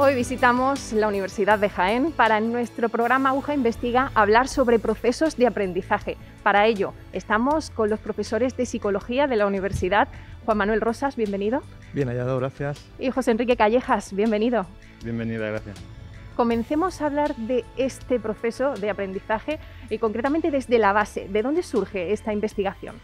Hoy visitamos la Universidad de Jaén para nuestro programa UJA Investiga hablar sobre procesos de aprendizaje. Para ello, estamos con los profesores de Psicología de la Universidad. Juan Manuel Rosas, bienvenido. Bien hallado, gracias. Y José Enrique Callejas, bienvenido. Bienvenida, gracias. Comencemos a hablar de este proceso de aprendizaje y concretamente desde la base. ¿De dónde surge esta investigación?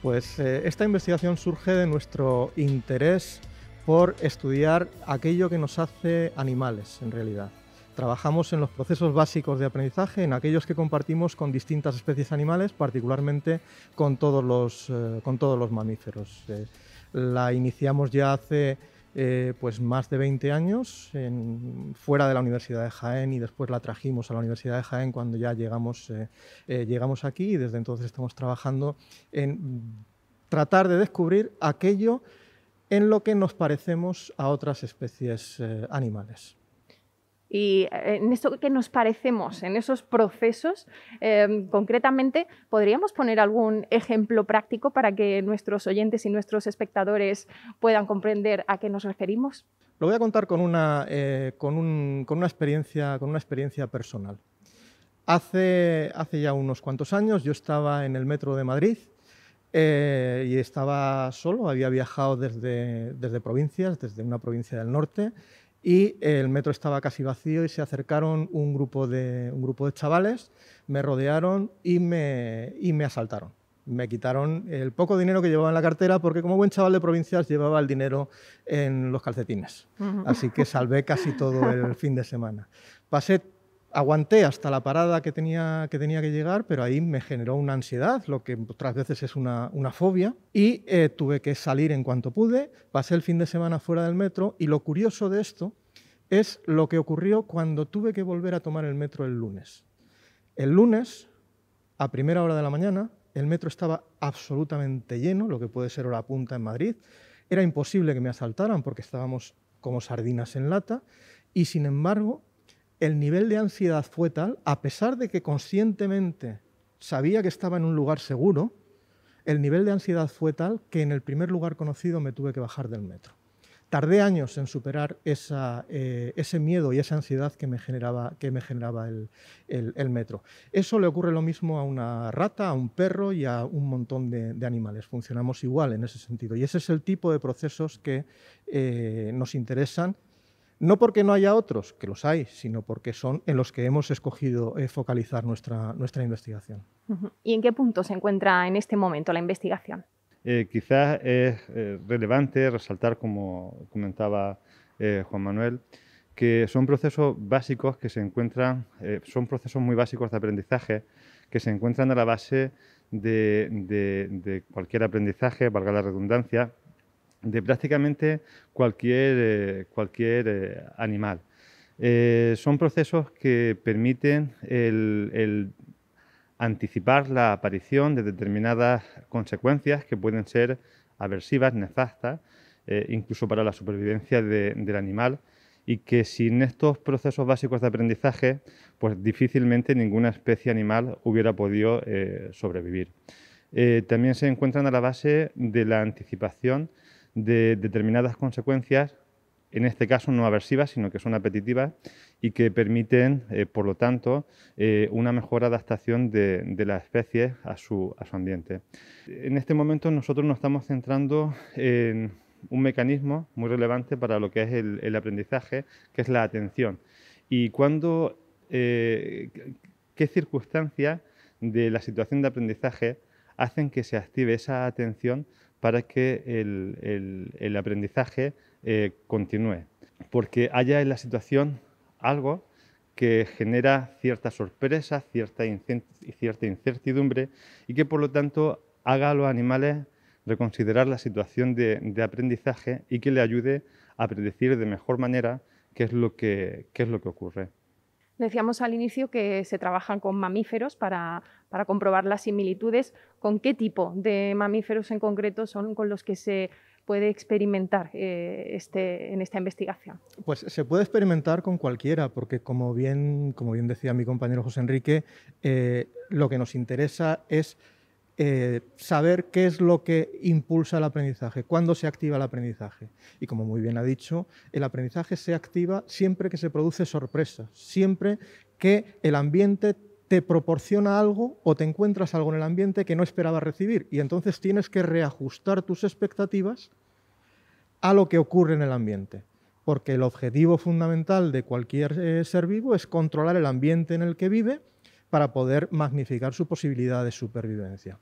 Pues eh, esta investigación surge de nuestro interés por estudiar aquello que nos hace animales en realidad. Trabajamos en los procesos básicos de aprendizaje, en aquellos que compartimos con distintas especies animales, particularmente con todos los, eh, con todos los mamíferos. Eh, la iniciamos ya hace eh, pues más de 20 años en, fuera de la Universidad de Jaén y después la trajimos a la Universidad de Jaén cuando ya llegamos, llegamos aquí y desde entonces estamos trabajando en tratar de descubrir aquello en lo que nos parecemos a otras especies eh, animales. Y eh, en eso que nos parecemos, en esos procesos, em, concretamente, ¿podríamos poner algún ejemplo práctico para que nuestros oyentes y nuestros espectadores puedan comprender a qué nos referimos? Lo voy a contar con una, eh, con una, experiencia, con una experiencia personal. Hace, hace ya unos cuantos años yo estaba en el metro de Madrid eh, y estaba solo, había viajado desde, desde provincias, desde una provincia del norte, y el metro estaba casi vacío y se acercaron un grupo de, un grupo de chavales, me rodearon y me, y me asaltaron. Me quitaron el poco dinero que llevaba en la cartera porque como buen chaval de provincias llevaba el dinero en los calcetines. Así que salvé casi todo el fin de semana. Pasé aguanté hasta la parada que tenía, que llegar, pero ahí me generó una ansiedad, lo que otras veces es una, fobia, y eh, tuve que salir en cuanto pude, pasé el fin de semana fuera del metro, y lo curioso de esto es lo que ocurrió cuando tuve que volver a tomar el metro el lunes. El lunes, a primera hora de la mañana, el metro estaba absolutamente lleno, lo que puede ser hora punta en Madrid, era imposible que me asaltaran porque estábamos como sardinas en lata, y sin embargo el nivel de ansiedad fue tal, a pesar de que conscientemente sabía que estaba en un lugar seguro, el nivel de ansiedad fue tal que en el primer lugar conocido me tuve que bajar del metro. Tardé años en superar eh, ese miedo y esa ansiedad que me generaba, el, metro. Eso le ocurre lo mismo a una rata, a un perro y a un montón de, animales. Funcionamos igual en ese sentido. Y ese es el tipo de procesos que eh, nos interesan no porque no haya otros, que los hay, sino porque son en los que hemos escogido eh, focalizar nuestra, nuestra investigación. ¿Y en qué punto se encuentra en este momento la investigación? Eh, quizás es eh, relevante resaltar, como comentaba Juan Manuel, que son procesos básicos que se encuentran, son procesos muy básicos de aprendizaje que se encuentran a la base de cualquier aprendizaje, valga la redundancia, de prácticamente cualquier, eh, cualquier eh, animal. Eh, son procesos que permiten el, anticipar la aparición de determinadas consecuencias que pueden ser aversivas, nefastas, incluso para la supervivencia del animal, y que sin estos procesos básicos de aprendizaje, pues difícilmente ninguna especie animal hubiera podido sobrevivir. también se encuentran a la base de la anticipación de determinadas consecuencias, en este caso no aversivas, sino que son apetitivas y que permiten, eh, por lo tanto, eh, una mejor adaptación de, la las especies a su, ambiente. En este momento nosotros nos estamos centrando en un mecanismo muy relevante para lo que es el, aprendizaje, que es la atención. Y cuando, eh, qué circunstancias de la situación de aprendizaje hacen que se active esa atención para que el, aprendizaje eh, continúe, porque haya en la situación algo que genera cierta sorpresa, cierta, cierta incertidumbre y que por lo tanto haga a los animales reconsiderar la situación de, aprendizaje y que le ayude a predecir de mejor manera qué es lo que, qué es lo que ocurre. Decíamos al inicio que se trabajan con mamíferos para, para comprobar las similitudes, con qué tipo de mamíferos en concreto son con los que se puede experimentar eh, este, en esta investigación? Pues se puede experimentar con cualquiera, porque como bien, como bien decía mi compañero José Enrique, eh, lo que nos interesa es eh, saber qué es lo que impulsa el aprendizaje, cuándo se activa el aprendizaje. Y como muy bien ha dicho, el aprendizaje se activa siempre que se produce sorpresa, siempre que el ambiente te proporciona algo o te encuentras algo en el ambiente que no esperabas recibir y entonces tienes que reajustar tus expectativas a lo que ocurre en el ambiente. Porque el objetivo fundamental de cualquier eh, ser vivo es controlar el ambiente en el que vive para poder magnificar su posibilidad de supervivencia.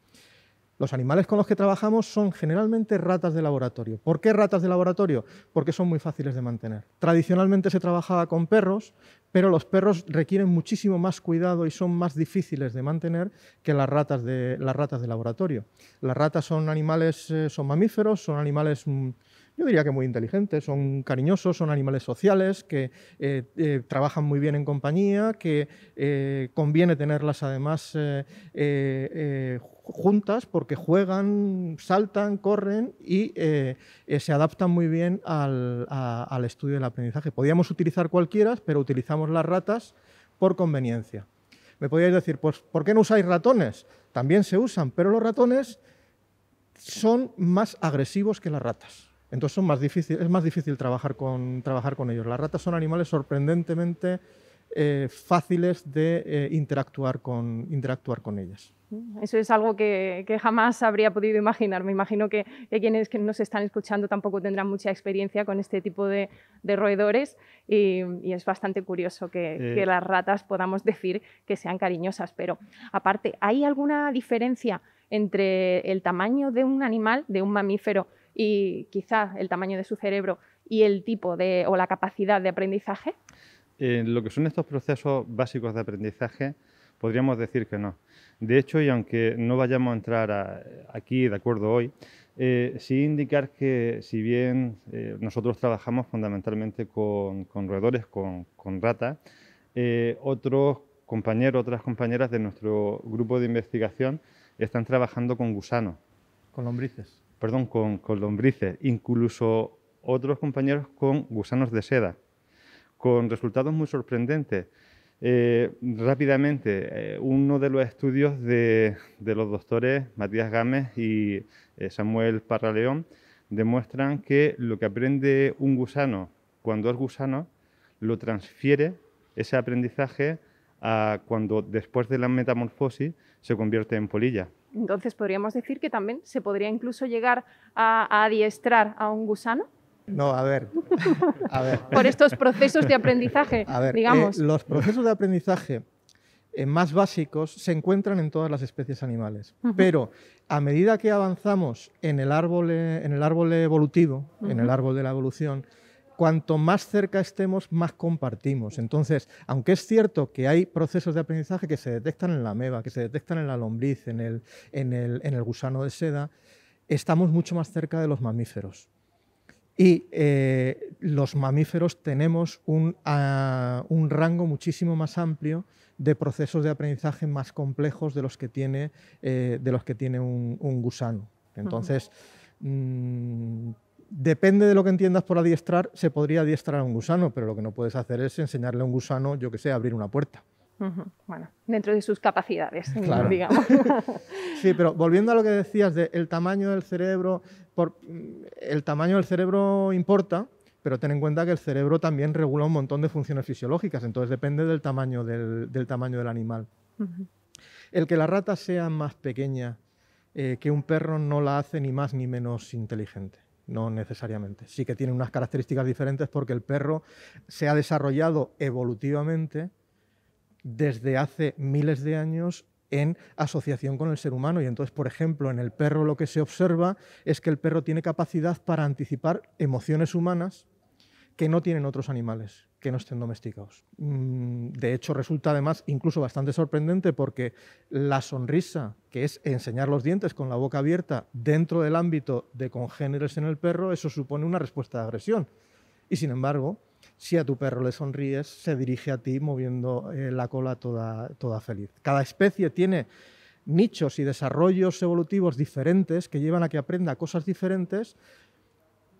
Los animales con los que trabajamos son generalmente ratas de laboratorio. ¿Por qué ratas de laboratorio? Porque son muy fáciles de mantener. Tradicionalmente se trabajaba con perros, pero los perros requieren muchísimo más cuidado y son más difíciles de mantener que las ratas de, las ratas de laboratorio. Las ratas son animales, eh, son mamíferos, son animales mm, yo diría que muy inteligentes, son cariñosos, son animales sociales, que eh, eh, trabajan muy bien en compañía, que eh, conviene tenerlas además juntas porque juegan, saltan, corren y se adaptan muy bien al, estudio del aprendizaje. Podíamos utilizar cualquiera, pero utilizamos las ratas por conveniencia. Me podíais decir, pues, ¿por qué no usáis ratones? También se usan, pero los ratones son más agresivos que las ratas. Entonces son es más difícil trabajar con, trabajar con ellos. Las ratas son animales sorprendentemente eh, fáciles de eh, interactuar, con, interactuar con ellas. Mm, eso es algo que, jamás habría podido imaginar. Me imagino que, quienes que nos están escuchando tampoco tendrán mucha experiencia con este tipo de, roedores y, es bastante curioso que, las ratas podamos decir que sean cariñosas. Pero aparte, ¿hay alguna diferencia entre el tamaño de un animal, de un mamífero, y quizás el tamaño de su cerebro y el tipo de, o la capacidad de aprendizaje? En eh, lo que son estos procesos básicos de aprendizaje, podríamos decir que no. De hecho, y aunque no vayamos a entrar aquí de acuerdo hoy, eh, sí indicar que si bien eh, nosotros trabajamos fundamentalmente con, roedores, con, ratas, otros compañeros, otras compañeras de nuestro grupo de investigación están trabajando con gusanos. Con lombrices perdón, con, con lombrices, incluso otros compañeros con gusanos de seda, con resultados muy sorprendentes. Eh, rápidamente, eh, uno de los estudios de, los doctores Matías Gámez y eh, Samuel Samuel León demuestran que lo que aprende un gusano cuando es gusano lo transfiere ese aprendizaje a cuando después de la metamorfosis se convierte en polilla. Entonces podríamos decir que también se podría incluso llegar a, adiestrar a un gusano. No, a ver, Por estos procesos de aprendizaje, digamos. Eh, los procesos de aprendizaje eh, más básicos se encuentran en todas las especies animales, pero a medida que avanzamos en el árbol, eh, en el árbol evolutivo, en el árbol de la evolución, cuanto más cerca estemos, más compartimos. Entonces, aunque es cierto que hay procesos de aprendizaje que se detectan en la meba, que se detectan en la lombriz, en el, en el, en el gusano de seda, estamos mucho más cerca de los mamíferos. Y eh, los mamíferos tenemos un, ah, un, rango muchísimo más amplio de procesos de aprendizaje más complejos de los que tiene, eh, de los que tiene un, un gusano. Entonces, mm, Depende de lo que entiendas por adiestrar, se podría adiestrar a un gusano, pero lo que no puedes hacer es enseñarle a un gusano, yo que sé, abrir una puerta. Bueno, dentro de sus capacidades, digamos. sí, pero volviendo a lo que decías del tamaño del cerebro, mm, el tamaño del cerebro importa, pero ten en cuenta que el cerebro también regula un montón de funciones fisiológicas, entonces depende del tamaño del, tamaño del animal. El que la rata sea más pequeña eh, que un perro no la hace ni más ni menos inteligente no necesariamente. Sí que tiene unas características diferentes porque el perro se ha desarrollado evolutivamente desde hace miles de años en asociación con el ser humano. Y entonces, por ejemplo, en el perro lo que se observa es que el perro tiene capacidad para anticipar emociones humanas que no tienen otros animales que no estén domesticados. Mm, de hecho, resulta además incluso bastante sorprendente porque la sonrisa, que es enseñar los dientes con la boca abierta dentro del ámbito de congéneres en el perro, eso supone una respuesta de agresión. Y sin embargo, si a tu perro le sonríes, se dirige a ti moviendo eh, la cola toda, toda feliz. Cada especie tiene nichos y desarrollos evolutivos diferentes que llevan a que aprenda cosas diferentes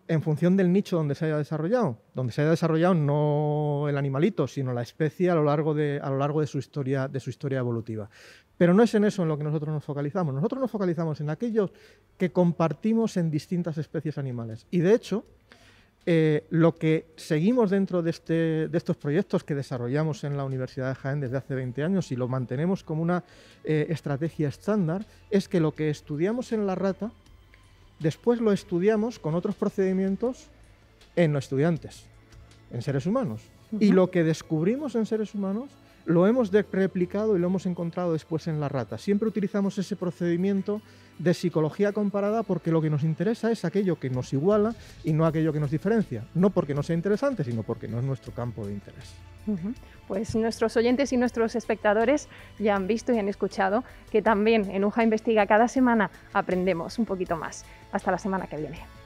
en función del nicho donde se haya desarrollado. Donde se haya desarrollado no el animalito, sino la especie a lo largo de, su, historia, evolutiva. Pero no es en eso en lo que nosotros nos focalizamos. Nosotros nos focalizamos en aquellos que compartimos en distintas especies animales. Y de hecho, eh, lo que seguimos dentro este, de, estos proyectos que desarrollamos en la Universidad de Jaén desde hace 20 años y lo mantenemos como una eh, estrategia estándar, es que lo que estudiamos en la rata después lo estudiamos con otros procedimientos en los estudiantes, en seres humanos. Y lo que descubrimos en seres humanos lo hemos replicado y lo hemos encontrado después en la rata. Siempre utilizamos ese procedimiento de psicología comparada porque lo que nos interesa es aquello que nos iguala y no aquello que nos diferencia. No porque no sea interesante, sino porque no es nuestro campo de interés. Pues nuestros oyentes y nuestros espectadores ya han visto y han escuchado que también en UJA Investiga cada semana aprendemos un poquito más. Hasta la semana que viene.